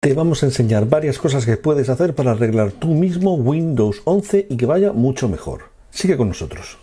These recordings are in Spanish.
Te vamos a enseñar varias cosas que puedes hacer para arreglar tu mismo Windows 11 y que vaya mucho mejor. Sigue con nosotros.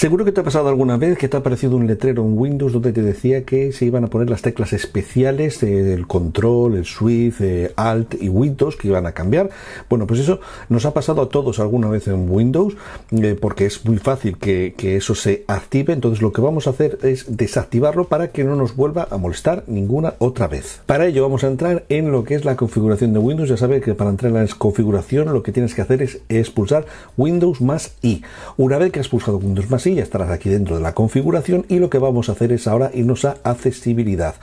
Seguro que te ha pasado alguna vez que te ha aparecido un letrero en Windows donde te decía que se iban a poner las teclas especiales del control, el switch, eh, Alt y Windows que iban a cambiar. Bueno, pues eso nos ha pasado a todos alguna vez en Windows eh, porque es muy fácil que, eso se active. Entonces lo que vamos a hacer es desactivarlo para que no nos vuelva a molestar ninguna otra vez. Para ello vamos a entrar en lo que es la configuración de Windows. Ya sabes que para entrar en la configuración lo que tienes que hacer es pulsar Windows más I. Una vez que has pulsado Windows más I, ya estarás aquí dentro de la configuración y lo que vamos a hacer es ahora irnos a accesibilidad.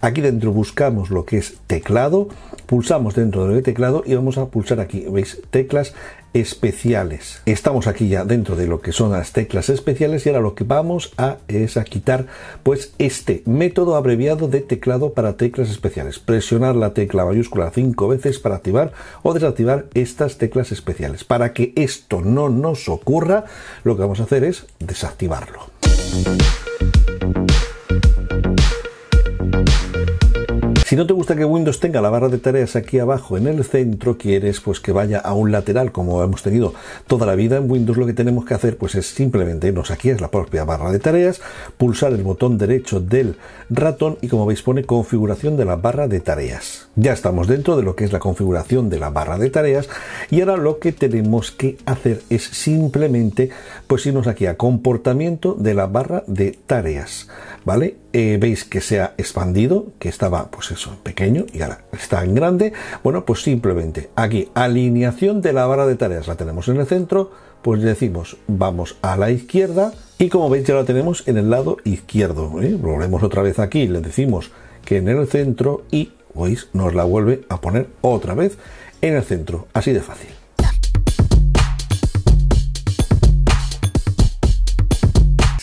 Aquí dentro buscamos lo que es teclado, pulsamos dentro del teclado y vamos a pulsar aquí, veis, teclas especiales. Estamos aquí ya dentro de lo que son las teclas especiales y ahora lo que vamos a es a quitar pues este método abreviado de teclado para teclas especiales. Presionar la tecla mayúscula cinco veces para activar o desactivar estas teclas especiales. Para que esto no nos ocurra, lo que vamos a hacer es desactivarlo. no te gusta que Windows tenga la barra de tareas aquí abajo en el centro, quieres pues que vaya a un lateral como hemos tenido toda la vida en Windows, lo que tenemos que hacer pues es simplemente irnos aquí es la propia barra de tareas, pulsar el botón derecho del ratón y como veis pone configuración de la barra de tareas. Ya estamos dentro de lo que es la configuración de la barra de tareas y ahora lo que tenemos que hacer es simplemente pues irnos aquí a comportamiento de la barra de tareas, ¿vale? Eh, veis que se ha expandido, que estaba pues eso, pequeño y ahora está en grande, bueno, pues simplemente aquí alineación de la barra de tareas, la tenemos en el centro, pues decimos vamos a la izquierda y como veis ya la tenemos en el lado izquierdo, volvemos ¿eh? otra vez aquí, le decimos que en el centro y, veis, nos la vuelve a poner otra vez en el centro, así de fácil.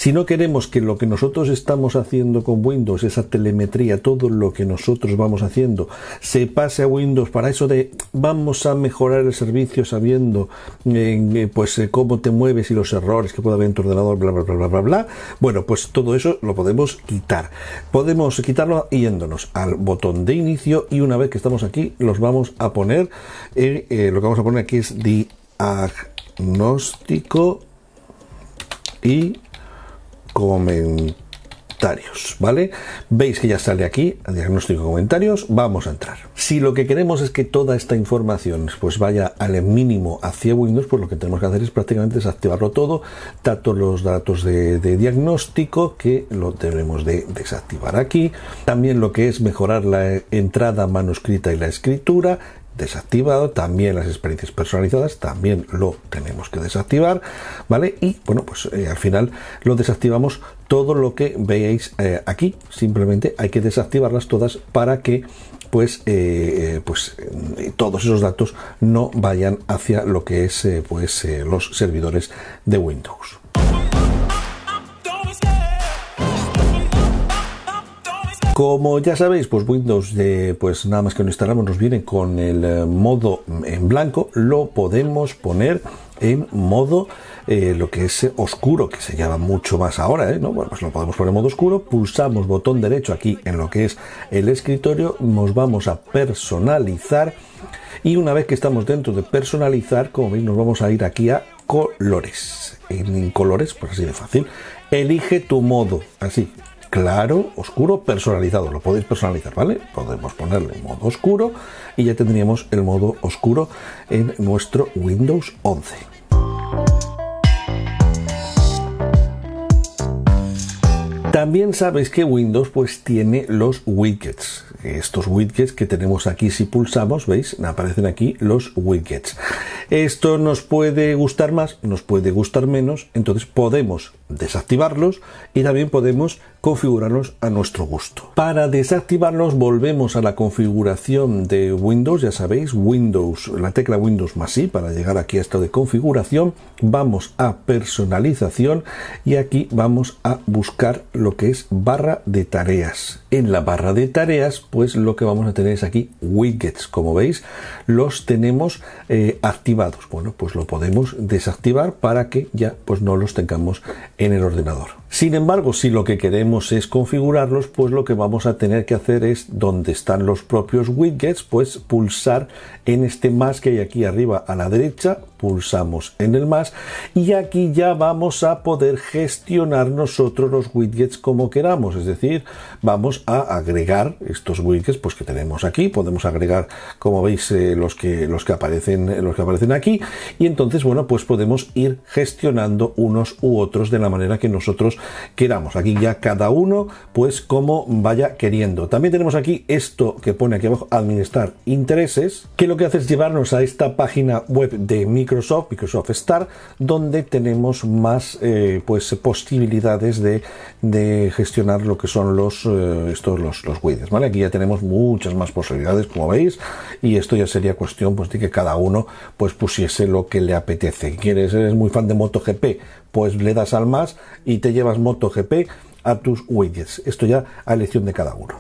Si no queremos que lo que nosotros estamos haciendo con Windows, esa telemetría, todo lo que nosotros vamos haciendo, se pase a Windows para eso de vamos a mejorar el servicio sabiendo eh, eh, pues eh, cómo te mueves y los errores que pueda haber en tu ordenador, bla, bla, bla, bla, bla, bla, bueno, pues todo eso lo podemos quitar. Podemos quitarlo yéndonos al botón de inicio y una vez que estamos aquí los vamos a poner, lo que vamos a poner aquí es diagnóstico y comentarios, ¿vale? Veis que ya sale aquí, diagnóstico comentarios, vamos a entrar. Si lo que queremos es que toda esta información pues vaya al mínimo hacia Windows, pues lo que tenemos que hacer es prácticamente desactivarlo todo, tanto los datos de, diagnóstico, que lo tenemos de desactivar aquí, también lo que es mejorar la entrada manuscrita y la escritura, desactivado, también las experiencias personalizadas, también lo tenemos que desactivar, ¿vale? Y bueno, pues eh, al final lo desactivamos todo lo que veáis eh, aquí, simplemente hay que desactivarlas todas para que pues, eh, pues todos esos datos no vayan hacia lo que es pues los servidores de Windows. Como ya sabéis, pues Windows, de eh, pues nada más que lo instalamos, nos viene con el eh, modo en blanco, lo podemos poner en modo eh, lo que es oscuro, que se llama mucho más ahora, ¿no? Bueno, pues lo podemos poner en modo oscuro, pulsamos botón derecho aquí en lo que es el escritorio, nos vamos a personalizar y una vez que estamos dentro de personalizar, como veis, nos vamos a ir aquí a colores. En, en colores, pues así de fácil, elige tu modo, así, claro, oscuro, personalizado. Lo podéis personalizar, ¿vale? Podemos ponerle modo oscuro y ya tendríamos el modo oscuro en nuestro Windows 11. También sabéis que Windows pues tiene los widgets. Estos widgets que tenemos aquí si pulsamos, veis, aparecen aquí los widgets. Esto nos puede gustar más, nos puede gustar menos, entonces podemos desactivarlos y también podemos configurarlos a nuestro gusto. Para desactivarlos volvemos a la configuración de Windows, ya sabéis, Windows, la tecla Windows más y para llegar aquí a esto de configuración, vamos a personalización y aquí vamos a buscar lo que es barra de tareas. En la barra de tareas, pues lo que vamos a tener es aquí widgets. Como veis, los tenemos eh, activados. Bueno, pues lo podemos desactivar para que ya pues no los tengamos en el ordenador. Sin embargo, si lo que queremos es configurarlos, pues lo que vamos a tener que hacer es, donde están los propios widgets, pues pulsar en este más que hay aquí arriba a la derecha, pulsamos en el más y aquí ya vamos a poder gestionar nosotros los widgets como queramos, es decir, vamos a agregar estos widgets pues que tenemos aquí, podemos agregar como veis eh, los, que, los, que aparecen, los que aparecen aquí y entonces bueno pues podemos ir gestionando unos u otros de la manera que nosotros queramos. Aquí ya cada uno, pues como vaya queriendo. También tenemos aquí esto que pone aquí abajo, administrar intereses, que lo que hace es llevarnos a esta página web de Microsoft, Microsoft Star, donde tenemos más eh, pues, posibilidades de, gestionar lo que son los, eh, estos, los, los widgets. ¿vale? Aquí ya tenemos muchas más posibilidades, como veis, y esto ya sería cuestión pues, de que cada uno pues, pusiese lo que le apetece. ¿Quieres? ¿Eres muy fan de MotoGP? pues le das al más y te llevas MotoGP a tus widgets. Esto ya a elección de cada uno.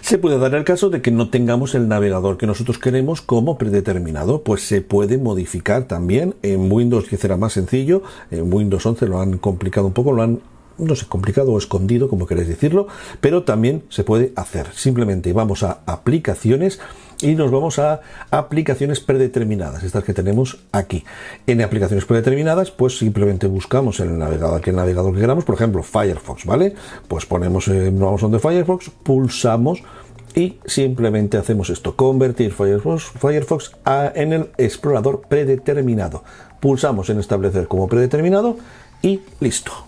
Se puede dar el caso de que no tengamos el navegador que nosotros queremos como predeterminado, pues se puede modificar también. En Windows 10 era más sencillo, en Windows 11 lo han complicado un poco, lo han no sé, complicado o escondido, como queréis decirlo, pero también se puede hacer. Simplemente vamos a aplicaciones y nos vamos a aplicaciones predeterminadas, estas que tenemos aquí. En aplicaciones predeterminadas, pues simplemente buscamos en el navegador, el navegador que queramos, por ejemplo, Firefox, ¿vale? Pues ponemos, eh, vamos donde Firefox, pulsamos y simplemente hacemos esto, convertir Firefox, Firefox en el explorador predeterminado. Pulsamos en establecer como predeterminado y listo.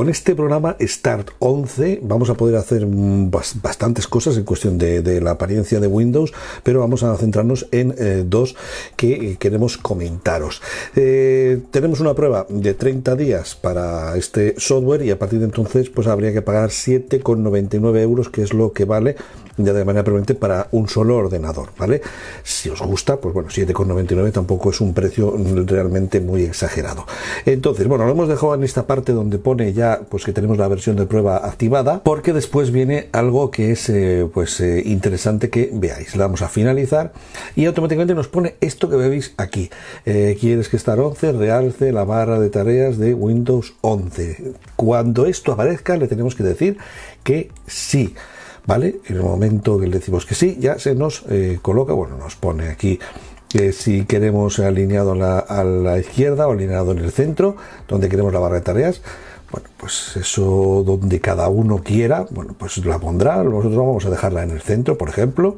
con este programa Start 11 vamos a poder hacer mm, bastantes cosas en cuestión de, la apariencia de Windows, pero vamos a centrarnos en eh, dos que eh, queremos comentaros. Eh, tenemos una prueba de 30 días para este software y a partir de entonces pues habría que pagar 7,99 euros, que es lo que vale ya de manera permanente para un solo ordenador, ¿vale? Si os gusta, pues bueno, 7,99 tampoco es un precio mm, realmente muy exagerado. Entonces, bueno, lo hemos dejado en esta parte donde pone ya pues que tenemos la versión de prueba activada, porque después viene algo que es eh, pues eh, interesante que veáis. Le damos a finalizar y automáticamente nos pone esto que veis aquí. Eh, Quieres que estar 11 realce la barra de tareas de Windows 11. Cuando esto aparezca le tenemos que decir que sí. ¿Vale? En el momento que le decimos que sí, ya se nos coloca, bueno, nos pone aquí que si queremos alineado a la, izquierda o alineado en el centro, donde queremos la barra de tareas, bueno, pues eso donde cada uno quiera, bueno, pues la pondrá. Nosotros vamos a dejarla en el centro, por ejemplo,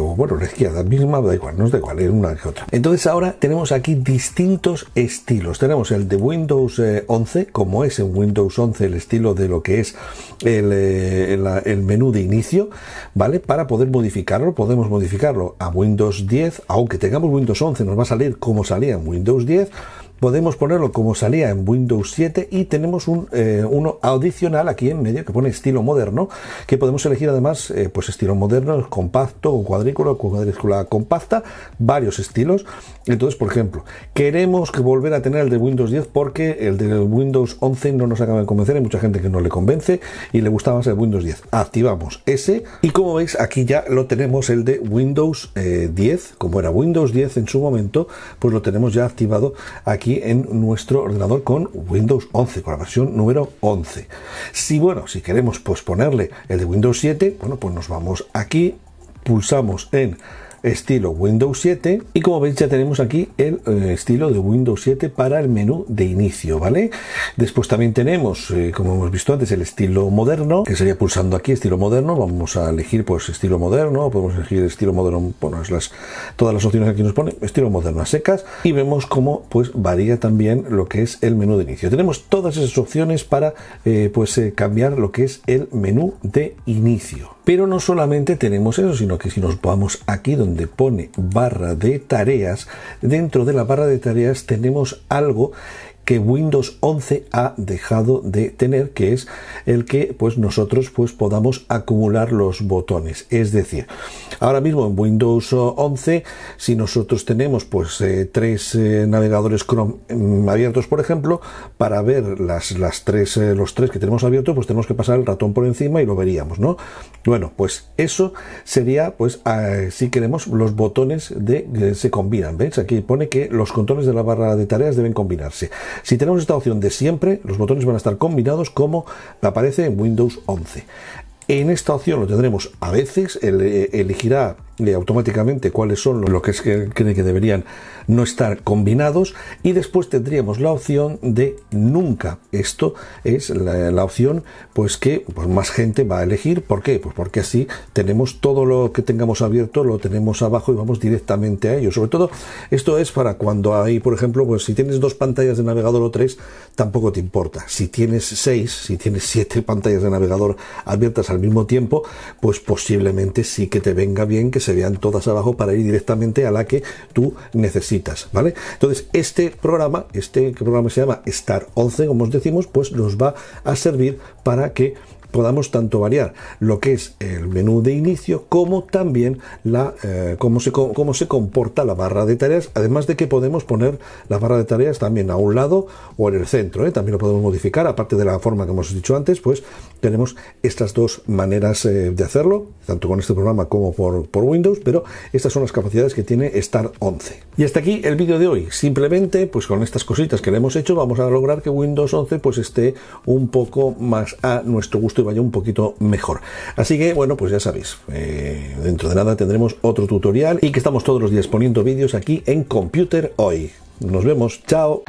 o bueno, la izquierda misma, da igual, no es da igual, es una que otra. Entonces ahora tenemos aquí distintos estilos. Tenemos el de Windows 11, eh, como es en Windows 11 el estilo de lo que es el, eh, el menú de inicio, ¿vale? Para poder modificarlo, podemos modificarlo a Windows 10, aunque tengamos Windows 11, nos va a salir como salía en Windows 10 podemos ponerlo como salía en Windows 7 y tenemos un, eh, uno adicional aquí en medio que pone estilo moderno, que podemos elegir además eh, pues estilo moderno, compacto o cuadrícula compacta, varios estilos. Entonces, por ejemplo, queremos que volver a tener el de Windows 10 porque el de Windows 11 no nos acaba de convencer, hay mucha gente que no le convence y le gusta más el Windows 10. Activamos ese y como veis aquí ya lo tenemos el de Windows 10, eh, como era Windows 10 en su momento, pues lo tenemos ya activado aquí en nuestro ordenador con Windows 11, con la versión número 11. Si bueno, si queremos posponerle el de Windows 7, bueno, pues nos vamos aquí, pulsamos en estilo Windows 7 y como veis ya tenemos aquí el eh, estilo de Windows 7 para el menú de inicio, ¿vale? Después también tenemos, eh, como hemos visto antes, el estilo moderno, que sería pulsando aquí estilo moderno, vamos a elegir pues estilo moderno, podemos elegir estilo moderno, bueno, todas las opciones que aquí nos pone, estilo moderno a secas y vemos cómo pues varía también lo que es el menú de inicio. Tenemos todas esas opciones para eh, pues cambiar lo que es el menú de inicio. Pero no solamente tenemos eso, sino que si nos vamos aquí donde pone barra de tareas, dentro de la barra de tareas tenemos algo que Windows 11 ha dejado de tener, que es el que pues nosotros pues podamos acumular los botones. Es decir, ahora mismo en Windows 11, si nosotros tenemos pues eh, tres eh, navegadores Chrome mm, abiertos, por ejemplo, para ver las, las tres, eh, los tres que tenemos abiertos, pues tenemos que pasar el ratón por encima y lo veríamos, ¿no? Bueno, pues eso sería pues ah, si queremos los botones de se combinan, ¿veis? Aquí pone que los controles de la barra de tareas deben combinarse. Si tenemos esta opción de siempre, los botones van a estar combinados como aparece en Windows 11. En esta opción lo tendremos a veces, el, eh, elegirá automáticamente cuáles son los que es que, que deberían no estar combinados y después tendríamos la opción de nunca. Esto es la, opción pues que pues, más gente va a elegir. ¿Por qué? Pues porque así tenemos todo lo que tengamos abierto, lo tenemos abajo y vamos directamente a ello. Sobre todo esto es para cuando hay, por ejemplo, pues si tienes dos pantallas de navegador o tres, tampoco te importa. Si tienes seis, si tienes siete pantallas de navegador abiertas al mismo tiempo, pues posiblemente sí que te venga bien que se vean todas abajo para ir directamente a la que tú necesitas, ¿vale? Entonces, este programa, este programa se llama Star 11, como os decimos, pues nos va a servir para que podamos tanto variar lo que es el menú de inicio como también la, eh, cómo, se, cómo se comporta la barra de tareas, además de que podemos poner la barra de tareas también a un lado o en el centro, ¿eh? también lo podemos modificar, aparte de la forma que hemos dicho antes, pues tenemos estas dos maneras eh, de hacerlo, tanto con este programa como por, Windows, pero estas son las capacidades que tiene Star 11. Y hasta aquí el vídeo de hoy, simplemente pues con estas cositas que le hemos hecho vamos a lograr que Windows 11 pues esté un poco más a nuestro gusto vaya un poquito mejor. Así que bueno, pues ya sabéis, eh, dentro de nada tendremos otro tutorial y que estamos todos los días poniendo vídeos aquí en Computer Hoy. Nos vemos, chao.